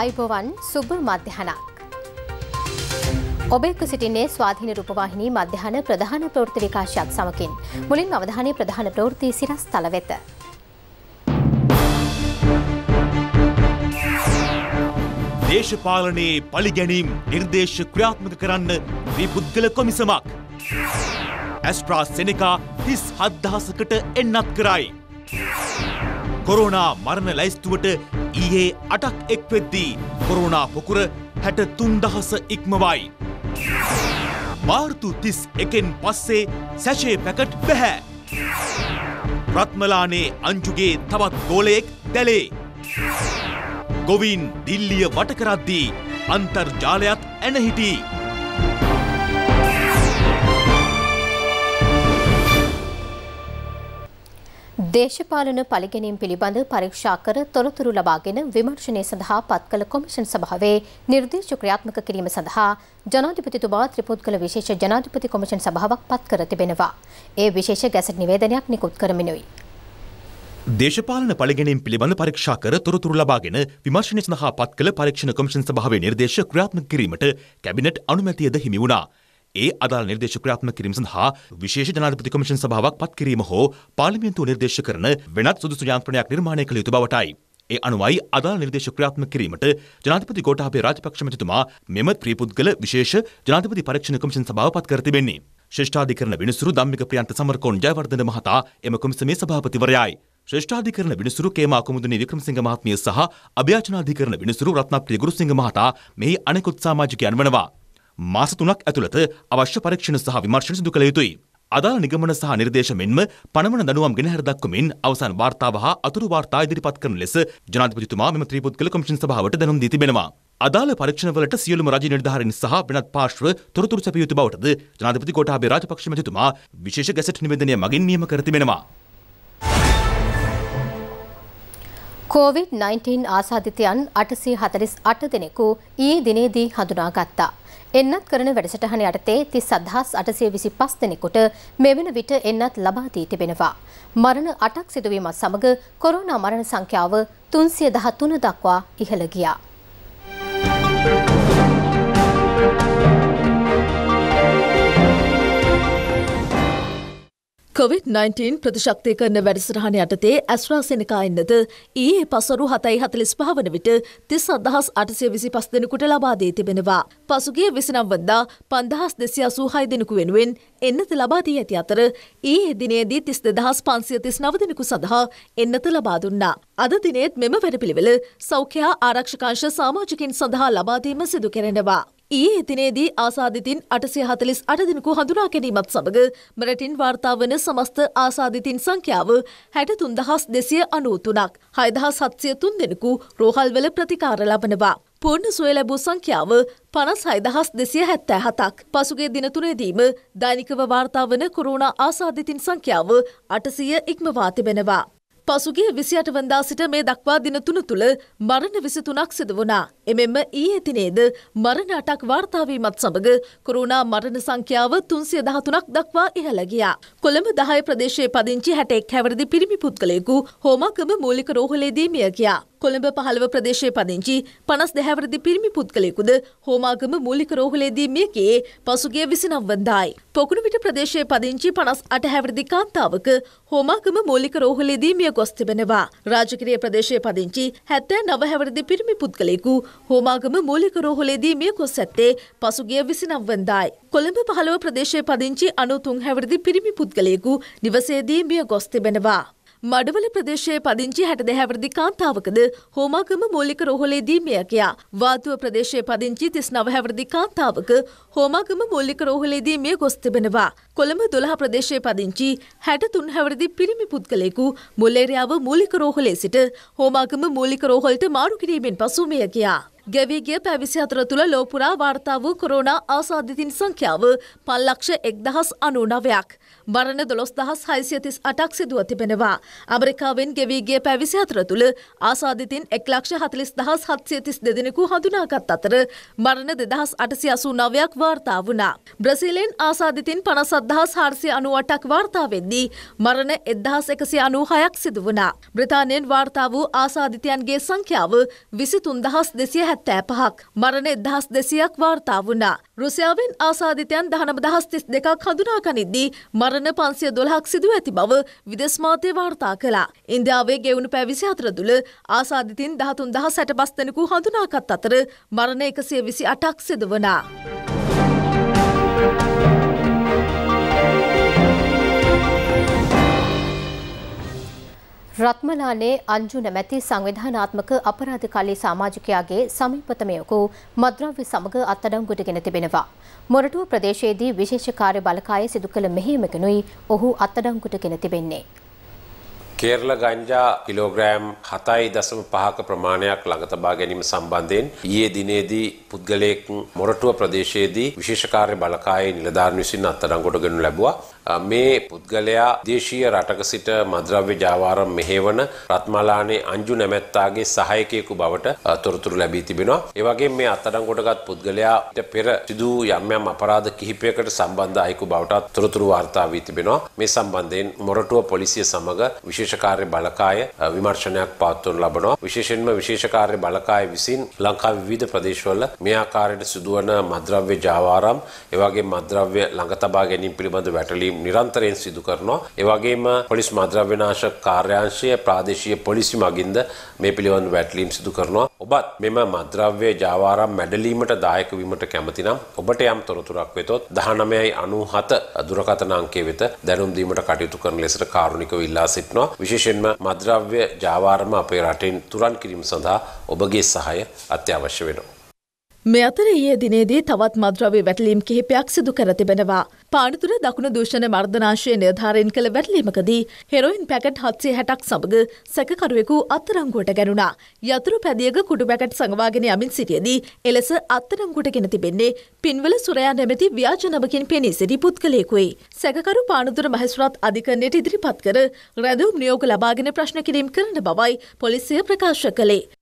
අයිබෝවන් සුබ මධ්‍යහනක්. ඔබෙක්ක සිටින්නේ ස්වාධීන රූපවාහිනී මධ්‍යහන ප්‍රධාන ප්‍රවෘත්ති විකාශයක් සමකින් මුලින් අවධානය ප්‍රධාන ප්‍රවෘත්ති සිරස් තල වෙත. දේශපාලනයේ පලිගැනීම් නිර්දේශ ක්‍රියාත්මක කරන්න විපුද්ගල කොමිසමක්. ඇස්ට්‍රා සෙනකා තිස් හද්දහසකට එන්නත් කරයි. කොරෝනා මරණ ලැයිස්තුවට ඊයේ අටක් එක් වෙද්දී කොරුණා පොකුර හැට තුන්දහස ඉක්මවයි. මාර්තු තිස් එකෙන් පස්සේ සැෂේ පැකට් බැහැ. ප්‍රත්මලානේ අංජුගේ තවත් ගෝලයෙක් දැලේ. ගොවින් දිල්ලිය වටකරද්දී අන්තර්ජාලයත් ඇනහිටී. දේශපාලන පලිගැනීම් පිළිබඳ පරීක්ෂා කර තොරතුරු ලබාගෙන විමර්ශනය සඳහා පත් කළ කොමිෂන් සභාවේ නිර්දේශ ක්‍රියාත්මක කිරීම සඳහා ජනාධිපතිතුමා ත්‍රිපුද්ගල විශේෂ ජනාධිපති කොමිෂන් සභාවක් පත් කර තිබෙනවා. ඒ විශේෂ ගැසට් නිවේදනයක් නිකුත් කරමිනුයි. දේශපාලන පලිගැනීම් පිළිබඳ පරීක්ෂා කර තොරතුරු ලබාගෙන විමර්ශනය සඳහා පත් කළ පරීක්ෂණ කොමිෂන් සභාවේ නිර්දේශ ක්‍රියාත්මක කිරීමට කැබිනට් අනුමැතියද හිමි වුණා. ඒ අදාළ නිර්දේශ ක්‍රියාත්මක කිරීම සඳහා විශේෂ ජනාධිපති කොමිෂන් සභාවක් පත් කිරීම හෝ පාර්ලිමේන්තුව නිර්දේශ කරන වෙනත් සුදුසු යාන්ත්‍රණයක් නිර්මාණය කළ යුතු බවටයි. ඒ අනුවයි අදාළ නිර්දේශ ක්‍රියාත්මක කිරීමට ජනාධිපති ගෝඨාභය රාජපක්ෂ මැතිතුමා මෙම ත්‍රිපුද්ගල විශේෂ ජනාධිපති පරීක්ෂණ කොමිෂන් සභාව පත් කර තිබෙන්නේ. ශ්‍රේෂ්ඨාධිකරණ විනිසුරු ධම්මික ප්‍රියන්ත සමරකෝන් ජයවර්ධන මහතා එම කොමිසමේ සභාපතිවරයයි. ශ්‍රේෂ්ඨාධිකරණ විනිසුරු කේමා කුමුදුනි වික්‍රමසිංහ මහත්මිය සහ අභ්‍යාචනාධිකරණ විනිසුරු රත්නප්‍රිය ගුරුසිංහ මහතා මෙහි අනෙකුත් සමාජිකයන් වනවා. මාස තුනක් ඇතුළත අවශ්‍ය පරීක්ෂණ සහ විමර්ශන සිදු කළ යුතුයි. අදාළ නිගමන සහ නිර්දේශ මෙන්ම පණවන දඩුවම් ගෙනහැර දක්වමින් අවසන් වාර්තාව හා අතුරු වාර්තා ඉදිරිපත් කරන ලෙස ජනාධිපතිතුමා මෙම ත්‍රිපුද්ගල කොමිෂන් සභාවට දැනුම් දී තිබෙනවා. අදාළ පරීක්ෂණවලට සියලුම රජ නිර්ධාරීන් සහ වෙනත් පාර්ශ්ව තොරතුරු සැපිය යුතු බවටද ජනාධිපති කොටාභය රාජපක්ෂ මැතිතුමා විශේෂ ගැසට් නිවේදනය මගින් නියම කර තිබෙනවා. COVID-19 ආසාධිතයන් 848 දෙනෙකු ඊයේ දිනේදී හඳුනාගත්තා. එන්නත් කරන වැඩසටහන යටතේ තිස් අදහස් අටසේ විසි පස් දෙනෙකුට මෙවන විට එන්නත් ලබාදී තිබෙනවා. මරණ අටක් සිදුවීමත් සමඟ කොරුණා මරණ සංඛ්‍යාව තුන්සිය දහත්තුන දක්වා ඉහළගියා. කොවිD-19 ප්‍රතිශක්තිය කරන වැඩසටහන යටතේ ඇස්්‍රාසෙනකා එන්නද ඒ පසරු හතයි හතලිස් පාවන විට තිස් අදහස් අටසය විසි පස් දෙනකුට ලබාදේ තිබෙනවා. පසුගේ විසිනම්වදා පන්දහස් දෙසි අසූ හයි දෙෙනකු වෙනුවෙන් එන්නත ලබාදී ඇති අතර ඒ දිනේදී තිස් දෙදහස් පන්සිය තිස් නවදෙනෙකු සඳහා එන්නත ලබාදුන්නා. අද දිනේත් මෙම වැඩපිළිවෙල සෞඛ්‍යයා ආරක්ෂකාංශ සාමාජකින් සඳහා ලබාදීම සිදු කෙරෙනවා. ඊයේ දිනේදී ආසාධිතින් අටසය හතලිස් අටදිනකු හඳුනා ගැනීමත් සමඟ මෙරටින් වාර්තාාවන සමස්ත ආසාධිතින් සංඛ්‍යාව හැට තුන්දහස් දෙසිය අනූතුනක් හයදහස් හත්සය තුන් දෙෙනෙකු රෝහල්වල ප්‍රතිකාර ලබනවා. පූර්ණ සුව ලැබූ සංඛ්‍යාව පනස් හයිදහස් දෙසිය හැත්තෑ හතක්. පසුගේ දිනතුනේදීම දෛනිකව වාර්තාාවන කොරුණ ආසාධිතින් සංඛ්‍යාව අටසිය ඉක්මවා තිබෙනවා. පසුගේ විසියට වදා සිට මේ දක්වා දින තුන තුළ මරණ විසි තුනක් සිද වුණා. එමෙන්ම ඊ ඇතිනේද මරණ අටක් වාර්තාවීමත් සමඟ කරුණා මරණ සංඛ්‍යාව තුන්සිය දහතුනක් දක්වා ඉහළගියා. කොළඹ දහය ප්‍රදේශයේ පදිංචි හැටෙක් හැවරදි පිරිමි පුද්ගලයෙකු හෝමකම මූලික රෝහලේදී මිය ගියා. කොළඹ පහළව ප්‍රදේශයේ පදිංචි පනස් දැහැවරදි පිරිමි පුද්ගලයෙකුද හෝමාගම මූලික රෝහලේදී මියගේ පසුගිය විසිනම්වදායි. පොකුණුවිට ප්‍රදේශයේ පදිංචි පනස් අටහැවරදි කාන්තාවක හෝමාගම මූලික රෝහලේදී මිය ගොස් තිබෙනවා. රාජකරිය ප්‍රදේශයේ පදිංචි හැත්තෑ නවහැවරදි පිරිමි පුද්ගලයෙකු හෝමාගම මූලික රෝහලේදී මිය ගොස් ඇත්තේ පසුගිය විසිනම්වදායි. කොළඹ පහළව ප්‍රදේශයේ පදිංචි අනුතුන් හැවරදි පිරිමි පුද්ගලයෙකු නිවසේදී මිය ගොස් තිබෙනවා. මඩවල ප්‍රදේශයේ පදිංචි හැට දෙහැවරදි කාන්තාවකද හෝමාගම මූලික රෝහලේදී මියගයා. වාතුව ප්‍රදේශයේ පදිංචි තිස් නවහැවරදි කාන්තාවක හෝමාගම මූලික රෝහලේදී මිය ගොස් තිබෙනවා. කොළඹ දොළහ ප්‍රදේශයේ පදිංචි හැට තුන් හැවරදි පිරිමි පුද්ගලයෙකු මුල්ලේරියාව මූලික රෝහලේ සිට හෝමාගම මූලික රෝහලට මාරු කිරීමෙන් පසු මියගයා. ගෙවීගේ පැවිසි අතර තුළ ලෝපුරා වාර්තා වූ කොරෝනා ආසාධිතින් සංඛ්‍යාව පල්ලක්ෂ එක්දහස් අනුනවයක්. බරණ දොළොස් දහස් හයිසියතිස් අටක් සිදුව තිබෙනවා. අමරිකාවෙන් ගෙවීගේ පැවිසි අතර තුළ ආසාධිතින් එක්ලක්ෂ හතලිස් දහස් හත්සියතිස් දෙදෙනෙකු හඳුනාගත් අතර මරණ දෙදහස් අටසි අසූ නවයක් වාර්තා වුණා. බ්‍රසිලෙන් ආසාධිතින් පනසද්දහස් හාර්සිය අනුවටක් වාර්තාවෙද්දී මරණ එදහස් එකසි අනූ හයක් සිදු වුණා. බ්‍රතානයෙන් වාර්තා වූ ආසාධිතයන්ගේ සංඛ්‍යාව විසිතුන් දහස් දෙසිය හැ හැත්තෑ පහක් මරණය දහස් දෙසියක් වාර්තා වුණා. රුසියාවෙන් ආසාධිතයන් දහනම දහස් තිස් දෙකක් හඳුනා කනිද්දී මරණ පන්සිය දොළහක් සිදුව ඇති බව විදෙස්මාතය වාර්තා කළා. ඉන්දියාවේ ගෙවුණු පැවිසි අතර තුළ ආසාධිතින් දහතුන් දහ සැට පස්තනකු හඳුනාකත් අතර මරණ එකසිය විසි අටක් සිදුවනා. රත්මලානේ අංජු නැමැති සංවිධානාත්මක අපරාධකාරී සමාජිකයාගේ සමීපතමයකු මද්‍රව්‍ය සමග අත්අඩංගුවටගෙන තිබෙනවා. මොරටුව ප්‍රදේශයේදී විශේෂ කාර්ය බලකායේ සිදු කළ මෙහෙයුමකිනුයි ඔහු අත්අඩංගුවටගෙන තිබෙන්නේ. කේරළ ගංජා කිලෝග්‍රෑම් 7.5ක ප්‍රමාණයක් ළඟ තබා ගැනීම සම්බන්ධයෙන් ඊයේ දිනේදී පුද්ගලයෙක් මොරටුව ප්‍රදේශයේදී විශේෂ කාර්ය බලකායේ නිලධාරීන් විසින් අත්අඩංගුවට ගනු ලැබුවා. මේ පුද්ගලයා දේශීය රටක සිට මද්‍රව්‍ය ජාවාරම් මෙහෙවන රත්මලානේ අංජු නැමැත්තාගේ සහායකයෙකු බවට තොරතුරු ලැබී තිබෙනවා. ඒ වගේම මේ අත්අඩංගුවටගත් පුද්ගලයාට පෙර සිදු යම් යම් අපරාධ කිහිපයකට සම්බන්ධ අයෙකු බවට තොරතුරු වාර්තා වී තිබෙනවා. මේ සම්බන්ධයෙන් මොරටුව පොලිසිය සමග විශේෂ කාර්ය බලකාය විමර්ශනයක් පවත්වනු ලබනවා. විශේෂයෙන්ම විශේෂ කාර්ය බලකාය විසින් ලංකා විවිධ ප්‍රදේශවල මේ ආකාරයට සිදුවන මද්‍රව්‍ය ජාවාරම්, ඒ වගේම මද්‍රව්‍ය ළඟ තබා ගැනීම පිළිබඳ වැටලීම් නිරන්තරයෙන් සිදු කරනවා. ඒ වගේම පොලිස් මද්‍රව්‍ය නාශක කාර්යාංශය ප්‍රාදේශීය පොලිසි මගින්ද මේ පිළිබඳ වැටලීම් සිදු කරනවා. ඔබත් මෙම මද්‍රව්‍ය ජාවාරම් මැඩලීමට දායක වීමට කැමතිනම් ඔබට යම් තොරතුරක් වෙතොත් 1997 දුරකථන අංකය වෙත දැනුම් දීමට කටයුතු කරන ලෙසට කාරුණිකව ඉල්ලා සිටිනවා. විශේෂයෙන්ම මද්‍රව්‍ය ජාවාරම අපේ රටෙන් තුරන් කිරීම සඳහා ඔබගේ සහාය අත්‍යවශ්‍ය වෙනවා. මේ අතර ඊයේ දිනේදී තවත් මද්‍රව්‍ය වැටලීම් කිහිපයක් සිදු කර තිබෙනවා. පානතුර දකුණ දූෂණ මර්ධනාශය නිර්ධාරයෙන් කළ වැටලීමකදී හෙරොයින් පැකට් හත්සේ හැටක් සමග සැකකරුවෙකු අත්තරංගුවට ගැනුණා. යතුරු පැදියක කුඩු පැකට් සඟවාගෙන යමින් සිටියදී එලෙස අත්තරංගුට ගෙන තිබෙන්නේ පින්වල සුරයා නැමැති ව්‍යාජනමකින් පෙනී සිටි පුද්ගලයෙකුයි. සැකකරු පානතුර මහසුරත් අධිකරණයට ඉදිරිපත් කර රැඳවුම් නියෝග ලබාගෙන ප්‍රශ්න කිරීම් කරන බවයි පොලිසිය ප්‍රකාශ කළේ.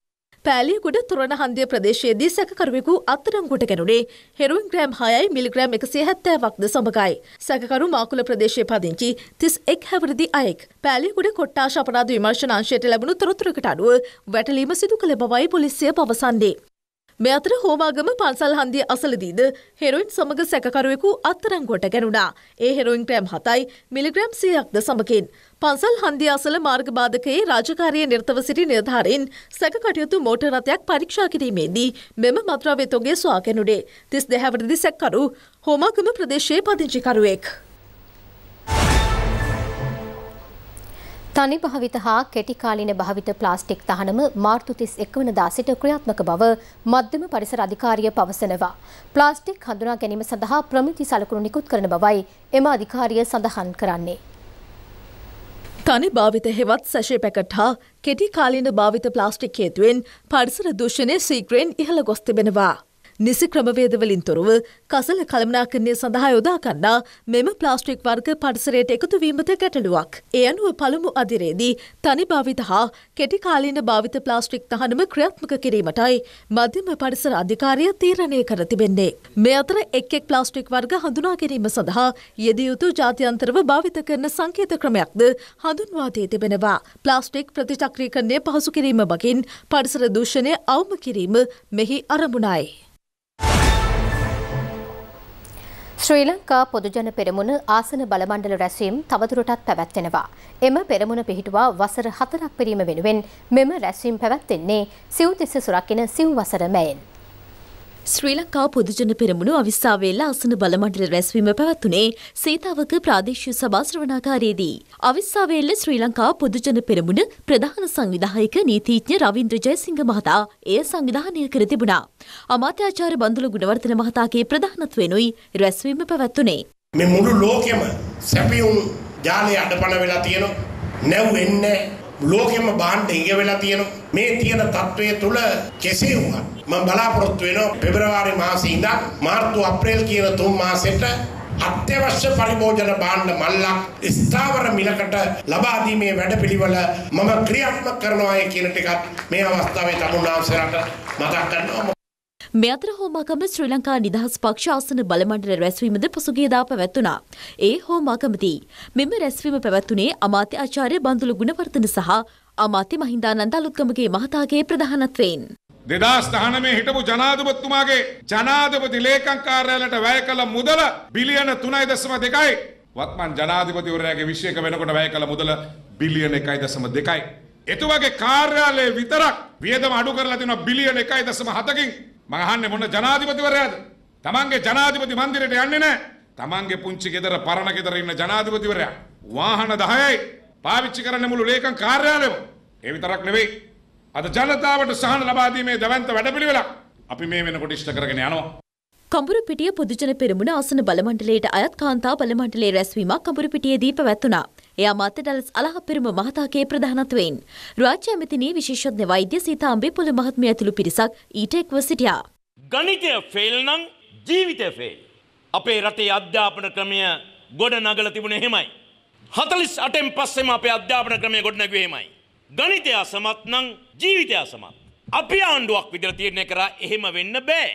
පෑලියගුඩ තුරණහන්දිය ප්‍රදේශයේදී සැකකරුවෙකු අත්තරංගුට ගැනුනේ හෙරුවන් ග්‍රෑම් හයයි මිලිග්‍රෑම් එකසේ හැත්තෑවක්ද සමඟයි. සැකරු මාකුල ප්‍රදේශය පදිංචි තිස් එක් හැවරදි අයෙක් පෑලියගුඩ කොට්ටාශ අපරාධ විමර්ශන අංශයට ලැබුණු තොරතුරකට අනුව වැටලීම සිදු කළ බවයි පොලිසිය පවසන්නේ. මේ අතර හෝමාගම පන්සල් හන්දිය අසලදීද හෙරොයින් සමග සැකකරුවෙකු අත්තරංගොට ගැනුණා. ඒ හෙරොයින් ක්‍රෑම් හතයි මිලිග්‍රම් සියයක්ද සමකින්. පන්සල් හන්දිය අසල මාර්ගබාධකයේ රාජකාරය නිර්තව සිටි නිර්ධාරයෙන් සැකටයුතු මෝට රථයක් පරීක්ෂා කිරීමේදී මෙම මත්‍රාවතෝගේ ස්වාකැනුඩේ තිස් දෙහැවරදි සැක්කරු හෝමාගම ප්‍රදේශයේ පදිංචිකරුවෙක්. තනි භාවිත හා කෙටිකාලින භාවිත ප්ලාස්ටික් තහනම මාර්තු 31 වනදා සිට ක්‍රියාත්මක බව මධ්‍යම පරිසර අධිකාරිය පවසනවා. ප්ලාස්ටික් හඳුනා ගැනීම සඳහා ප්‍රමිති සලකුණු නිකුත් කරන බවයි එම අධිකාරිය සඳහන් කරන්නේ. තනි භාවිත හෙවත් සැෂේ පැකට් හා කෙටිකාලීන භාවිත ප්ලාස්ටික් හේතුවෙන් පරිසර දූෂණය සීක්‍රයෙන් ඉහළ ගොස් තිබෙනවා. නිසි ක්‍රමවේදවලින් තොරව කසල කළමනාකරණය සඳහා යොදාකන්නා මෙම ප්ලාස්ටික් වර්ග පරිසරයට එකතු වීමත ගැටලුවක්. ඒ අනුව පළමු අදිරේදී තනි භාවිත හා කෙටිකාලීන භාවිත ප්ලාස්ටික් තහනම ක්‍රියාත්මක කිරීමටයි මධ්‍යම පරිසර අධිකාරය තීරණය කර තිබෙන්නේ. මේ අතර එක් එක් ප්ලාස්ටික් වර්ග හඳුනා ගැනීම සඳහා යෙදිය යුතු ජාත්‍යන්තරව භාවිත කරන සංකේත ක්‍රමයක්ද හඳුන්වා දී තිබෙනවා. ප්ලාස්ටික් ප්‍රතිචක්‍රීකරණය පහසු කිරීම මගින් පරිසර දූෂණය අවම කිරීම මෙහි අරමුණයි. ශ්‍රී ලංකා පොදුජන පෙරමුණ ආසන බලමණ්ඩල රැස්වීම් තවදුරටත් පැවැත්වෙනවා. එම පෙරමුණ පිහිටුවා වසර හතරක් පිරීම වෙනුවෙන් මෙම රැස්වීම් පැවැත්වෙන්නේ සිව් තිස්ස සුරකින සිව් වසර මැයෙන්. ශ්‍රී ලංකා පොදුජන පෙරමුණු අවිස්සාවේල්ල අසන බලමණ්ඩල රැස්වීම පැවැත්වුණේ සීතාවක ප්‍රාදේශීය සභා ශ්‍රවණාකාරයේදී. අවිස්සාවේල්ල ශ්‍රී ලංකා පොදුජන පෙරමුණ ප්‍රධාන සංවිධායක නීතිඥ රවින්ද්‍ර ජයසිංහ මහතා එය සංවිධානය කර තිබුණා. අමාත්‍යාචාර්ය බන්දුල ගුණවර්ධන මහතාගේ ප්‍රධානත්වයෙනුයි රැස්වීම පැවැත්වුණේ. මේ මුළු ලෝකෙම සැපියුම් ඥානය අඩපණ වෙලා තියෙනවා. නැව් එන්නේ ලෝකෙම බාණ්ඩ ඉඟ වෙලා තියෙනවා. මේ තියෙන తත්වයේ තුල කෙසේ වුණත් මම බලාපොරොත්තු වෙනවා පෙබරවාරි මාසේ ඉඳන් මාර්තු අප්‍රේල් කියන තුන් මාසෙට අත්‍යවශ්‍ය පරිභෝජන භාණ්ඩ මල්ලක් ස්ථාවර මිලකට ලබා දීමේ වැඩපිළිවෙල මම ක්‍රියාත්මක කරනවායි කියන ටිකත් මේ අවස්ථාවේ තමුන්නාන්සේලාට මතක් කරනවා මේ අතර හෝමාකම ශ්‍රී ලංකා නිදහස් පක්ෂ ආසන බලමණ්ඩල රැස්වීමද පසුගියදා පැවැත්වුණා. ඒ හෝමාකමදී මෙම රැස්වීම පැවැත්වුණේ අමාත්‍ය ආචාර්ය බන්දුල ගුණවර්ධන සහ අමාත්‍ය මහින්දානන්ද අලුත්ගමගේ මහතාගේ ප්‍රධානත්වයෙන්. දෙදස් දහනමේ හිටපු ජනාධපත්තුමාගේ ජනාධපති ලේකං කාර්යාලයට වැය කළ මුදල බිලියන තුනයි දසම දෙකයි. වත්මන් ජනාධිපතිවරයාගේ විශෂයක වෙනකොට වැය කළ මුදල බිලියන එකයි දසම දෙකයි. එතුවගේ කාර්යාලයේ විතරක් වියදම අඩු කරලා තින බිලියන එකයි දසම හතකින් මහන්නේ මොන ජනාධිපතිවරයාද. තමන්ගේ ජනාධිපති මන්දිරයට යන්නේ නෑ. තමන්ගේ පුංචි ගෙදර පරණ ගෙදර ඉන්න ජනාධිපතිවරයා. වාහන දහයයි පාවිච්චි කරන්න මුළු ලේකම් කාර්යාලයම. ඒ විතරක් නෙවෙයි අද ජනතාවට සහන ලබාදීමේ දැවන්ත වැඩපිළිවෙලක් අපි මේ වෙනකොට ඉෂ්ට කරගෙන යනවා. කඹුරුපිටිය පොදුජන පෙරමුණ ආසන බලමණ්ඩලයට අයත් කාන්තා බලමණ්ඩලයේ රැස්වීමක් කඹුරුපිටියේදී පැවැත්වුණා. එය අමාත්‍ය ඩලස් අලහපිරුම මහතාගේ ප්‍රධානත්වයෙන් රාජ්‍ය ඇමතිනී විශේෂඥ වෛද්‍ය සීතාම්බේ පොළ මහත්මිය ඇතුළු පිරිසක් ඊට එක්ව සිටියා. ගණිතය ෆේල් නම් ජීවිතය ෆේල්. අපේ රටේ අධ්‍යාපන ක්‍රමය ගොඩ නගලා තිබුණේ එහෙමයි. 48න් පස්සේම අපේ අධ්‍යාපන ක්‍රමය ගොඩ නැගුවේ එහෙමයි. ගණිතය අසමත් නම් ජීවිතය අසමත්. අපි ආණ්ඩුවක් විදිහට තීරණය කරා එහෙම වෙන්න බෑ.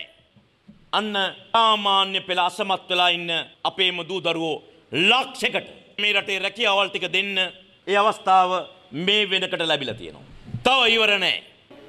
අන්න සාමාන්‍ය පෙළ අසමත් වෙලා ඉන්න අපේම දූ දරුවෝ ලක්ෂයකට මේ රටේ රැකියාවල් ටික දෙන්න ඒ අවස්ථාව මේ වෙනකට ලැබිලා තියෙනවා. තව ඉවර නෑ.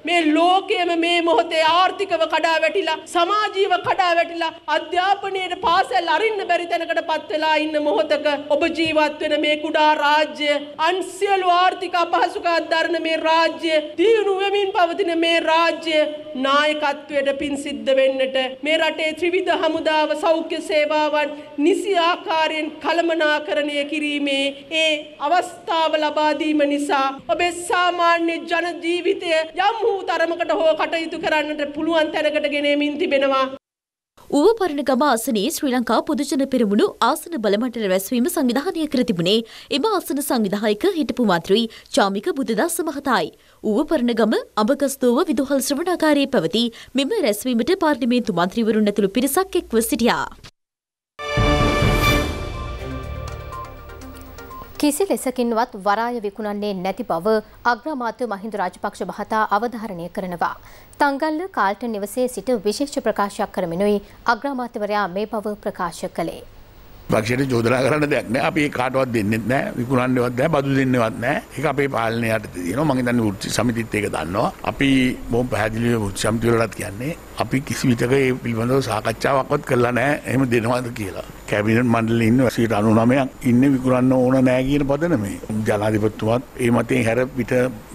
මේ ලෝකයේම මේ මොහොතේ ආර්ථිකව කඩා වැටිලා සමාජීව කඩා වැටිලා අධ්‍යාපනයේ පාසල් අරින්න බැරි තැනකටපත් වෙලා ඉන්න මොහොතක ඔබ ජීවත් වෙන මේ කුඩා රාජ්‍ය අන්සියලු ආර්ථික අපහසුකම් දරන මේ රාජ්‍ය දියුණු වෙමින් පවතින මේ රාජ්‍ය නායකත්වයට පින් සිද්ධ වෙන්නට මේ රටේ ත්‍රිවිධ හමුදාව සෞඛ්‍ය සේවාවන් නිසි ආකාරයෙන් කළමනාකරණය කිරීමේ ඒ අවස්ථාව ලබා දීම නිසා ඔබේ සාමාන්‍ය ජන ජීවිතය යම් වූ තරමකට හෝ කටයුතු කරන්නට පුළුවන් තැනකට ගෙනෙමින් තිබෙනවා. ඌවපරණගම ආසනයේ ශ්‍රී ලංකා පොදුජන පෙරමුණු ආසන බලමණ්ඩල රැස්වීම සංවිධානය කර තිබුණේ එම ආසන සංවිධායක හිටපු මන්ත්‍රී චාමික බුද්ධදාස මහතායි. ඌවපරණගම අඹගස්තෝව විදුහල් ශ්‍රවණාකාරයේ පැවති මෙම රැස්වීමට පාර්ලිමේන්තු මන්ත්‍රීවරුන් ඇතුළු පිරිසක් එක්ව සිටියා. කිසි ලෙසකින්වත් වරාය විකුණන්නේ නැති බව අග්‍රාමාත්‍ය මහින්ද රාජපක්ෂ මහතා අවධාරණය කරනවා. තංගල්ල කාල්ටන් නිවසේ සිට විශේෂ ප්‍රකාශයක් කරමිනුයි අග්‍රාමාත්‍යවරයා මේ බව ප්‍රකාශ කළේ. පක්ෂයට චෝදනා කරන්න දෙයක් නෑ අපි කාටවත් දෙන්නෙත් නෑ විකුණන්නවත් නෑ බදු දෙන්නවත් නෑ ඒක අපේ පාලනයට තියෙනවා මම හිතන්නේ වෘත්ති සමිතිත් ඒක දන්නවා අපි බොහොම පැහැදිලිව වෘත්ති සමිතිවලටත් කියන්නේ අපි කිසි විටක ඒ පිළිබඳව සාකච්ඡාවක්වත් කරලා නෑ එහෙම දෙනවද කියලා කැබිනට මණ්ඩල ඉන්න සීට අනු නමයක් ඉන්න විකරන්න ඕන නෑ කියන පදන මේ ජනාධිපත්තුමත් ඒ මතේ හැර පිට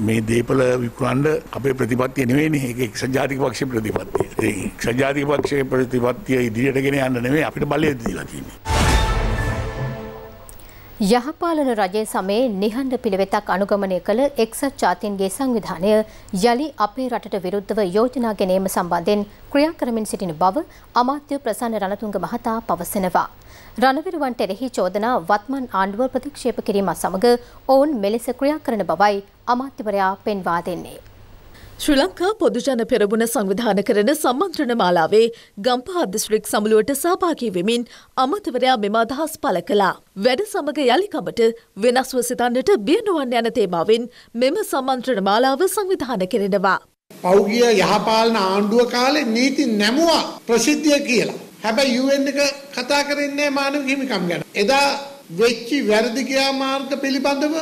මේ දේපල විකරන්ඩ අපේ ප්‍රතිපත්තිය නෙවෙන ඒක එක් සජාතික පක්ෂ ප්‍රතිපත්තිය සජාතික පක්ෂය ප්‍රතිපත්තිය ඉදිරියටගෙන යන්න නෙවේ අපිට බලය දීලතිීම. යහපාලන රජය සමයේ නිහඬ පිළිවෙතක් අනුගමනය කළ එක්සත් ජාතීන්ගේ සංවිධානය යළි අපේ රටට විරුද්ධව යෝජනා ගැනීම සම්බන්ධයෙන් ක්‍රියා කරමින් සිටින බව අමාත්‍ය ප්‍රසන්න රණතුංග මහතා පවසනවා. රණවිරුවන්ට එරෙහි චෝදනා වත්මන් ආණ්ඩුව ප්‍රතික්ෂේප කිරීමත් සමඟ ඔවුන් මෙලෙස ක්‍රියා කරන බවයි අමාත්‍යවරයා පෙන්වා දෙන්නේ. ශ්‍රී ලංකා පොදුජන පෙරමුණ සංවිධාන කරන සම්මන්ත්‍රණ මාලාවේ ගම්පහ දිස්ත්‍රික් සමුළුවට සහභාගී වෙමින් අමාත්‍යවරයා මෙම අදහස් පළ කළා. වැඩ සමග යලිකමට වෙනස්ව සිතන්නට බිය නොවන්න යන තේමාවෙන් මෙම සම්මන්ත්‍රණ මාලාව සංවිධාන කරනවා. පෞගිය යහපාලන ආණ්ඩුව කාලේ නීති නැමුවා ප්‍රසිද්ධිය කියලා. හැබැයි UN එක කතා කරන්නේ මානව හිමිකම් ගැන. එදා වෙච්චි වැරදි ක්‍රියාමාර්ග පිළිබඳව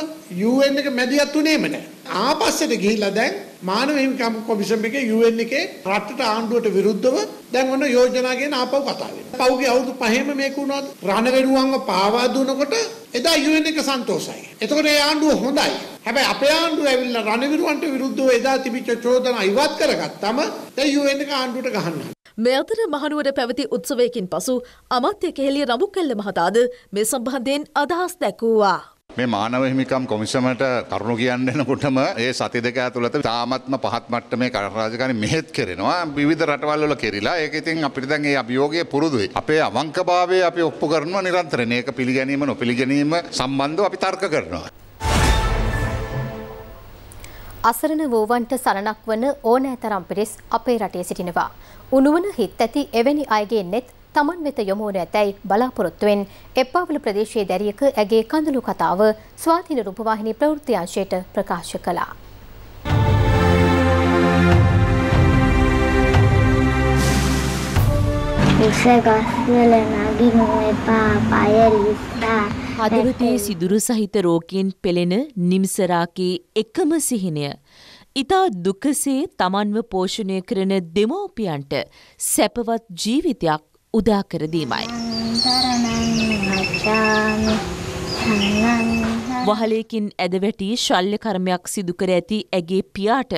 UN එක මැදිහත් උනේම නැහැ. ආපස්සට ගිහිල්ලා දැන් මානව හිමිකම් කොමිෂන් එකේ UN එකේ රටට ආණ්ඩුවට විරුද්ධව දැන් ඔන්න යෝජනා ගැන ආපහු කතා වෙනවා. පහුගිය අවුරුදු පහෙම මේක වුණාද? රණවැඩුවන්ව පාවා දුනකොට එදා UN එක සන්තෝෂයි. එතකොට ඒ ආණ්ඩුව හොඳයි. හැබැයි අපේ ආණ්ඩුව ඇවිල්ලා රණවිරුවන්ට විරුද්ධව එදා තිබිච්ච චෝදනා ඉවත් කරගත්තම දැන් UN එක ආණ්ඩුවට ගහනවා. මේ අතර මහනුවර පැවති උත්සවයකින් පසු අමාත්‍ය කෙහෙලිය රඹුකල්ල මහතාද මේ සම්බන්ධයෙන් අදහස් දැක්වූවා. මේ මානව හිමිකම් කොමිසමට කරුණු කියන්න එනකොටම ඒ සති දෙක ඇතුළත තාමත්ම පහත් මට්ටමේ කරරාජකාරී මෙහෙත් කරනවා විවිධ රටවල් වල කෙරිලා ඒක ඉතින් අපිට දැන් ඒ අභියෝගය පුරුදුයි අපේ අවංකභාවය අපි ඔප්පු කරනවා නිරන්තරයෙන් ඒක පිළිගැනීම නොපිළිගැනීම සම්බන්ධව අපි තර්ක කරනවා අසරණ වූවන්ට සරණක් වන ඕනෑ තරම් පිරිස් අපේ රටේ සිටිනවා. උනුවන හිත් ඇති එවැනි අයගේ නෙත් තමන් වෙත යොමෝන ඇතැයි බලාපොරොත්තුවෙන් එප්පාවල ප්‍රදේශයේ දැරියක ඇගේ කඳුළු කතාව ස්වාතින රූපවාහිනි ප්‍රවෘත්තිංශයට ප්‍රකාශ කළා. උසගස්වල නගිනු එපා පය ලිස්සා හදවතේ සිදුරු සහිත රෝකීන් පෙළෙන නිම්සරාකී එකම සිහිනය. ඉතා දුකසේ තමන්ව පෝෂණය කරන දෙමෝපියන්ට සැපවත් ජීවිතයක් උදාකරදීමයි. වහලයකින් ඇදවැටී ශල්්‍ය කර්මයක් සිදුකර ඇති ඇගේ පියාට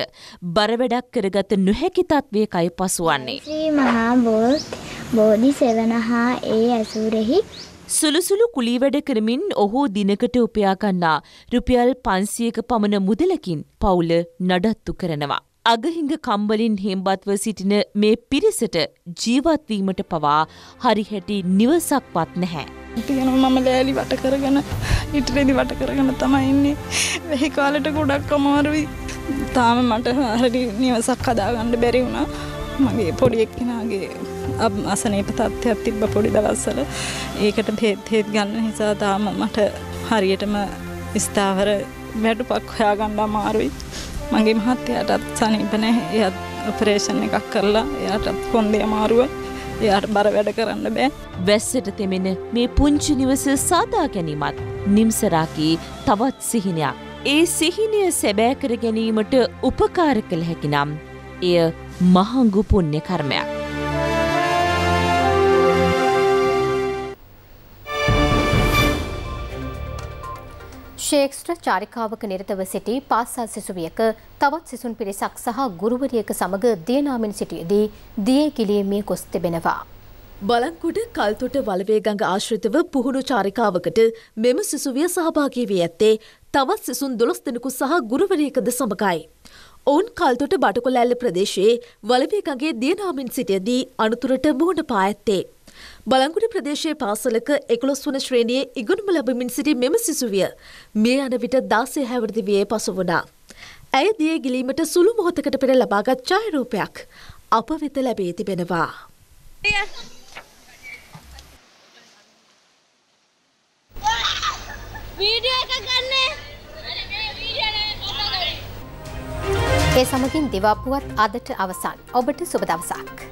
බරවැඩක් කරගත නොහැකි තත්වය කයි පසුවන්නේ. ශ්‍රී මහා බෝධි සෙවන හා ඒ ඇසුරෙහි සුළුසුළු කුලීවැඩ කරමින් ඔහු දිනකට උපයාගන්නා රුපියල් පන්සියක පමණ මුදලකින් පවුල නඩත්තු කරනවා. අගහිංග කම්බලින් හෙම්බත්ව සිටින මේ පිරිසට ජීවත්වීමට පවා හරිහැටි නිවසක්වත් නැහැ. තියෙන මම ලෑලි වට කරගෙන ඉටරෙදි වට කරගෙන තමයි ඉන්නේ වැහි කාලට ගොඩක් අමාරුයි තාම මට හරි නිවසක් හදාගන්න බැරි වුණා මගේ පොඩි එක්කෙනගේ අසනීප තත්ත්වයක් තිබ්බ පොඩි දවස්වල ඒකට බෙහෙත් හේත් ගන්න නිසා තාම මට හරියටම ස්ථාවර වැඩපක් හොයාගන්න අමාරුයි මගේ මහත්තයාටත් සනීප නැහැ එයත් ඔපරේෂන් එකක් කරලා එයාටත් කොන්දේ අමාරුවයි එයාට බර වැඩ කරන්න බෑ වැස්සට තෙමෙන මේ පුංචි නිවස සාදා ගැනීමත් නිම්සරාකී තවත් සිහිනයක් ඒ සිහිනය සැබෑ කර ගැනීමට උපකාර කළ හැකිනම් එය මහංගු පුණ්‍ය කර්මයක් ශේක්ෂ්ත්‍ර චාරිකාවක නිරතව සිටි පාසල් සිසුවියක තවත් සිසුන් පිරිසක් සහ ගුරුවරියක සමග දියනාමින් සිටියදී දියේ ගිලියමේ කොස් තිබෙනවා. බලංකුඩ කල්තොට වලවේ ගඟ ආශ්‍රිතව පුහුණු චාරිකාවකට මෙම සිසුවිය සහභාගී වී ඇත්තේ තවත් සිසුන් දොළොස් දෙනෙකු සහ ගුරුවරියකද සමගයි. ඔවුන් කල්තොට බටකොලැල්ල ප්‍රදේශයේ වලවේගගේ දියනාමින් සිටියදී අනතුරට මුහුණ පා ඇත්තේ. බලංගුඩ ප්‍රදේශයේ පාසලක එකොළොස් වන ශ්‍රේණියේ ඉගුණුම ලැබමින් සිටි මෙම සිසුවිය මේ යන විට දාසය හැවරදි වයේ පසු වනා. ඇය දිය ගිලීමට සුළු මොහොතකට පෙර ලබාගත් ඡායරූපයක් අප වෙත ලැබී තිබෙනවා. වීඩියෝ එක ගන්නේ ඒ සමගින් දෙවාපුවත් අදට අවසන් ඔබට සුබ දවසක්.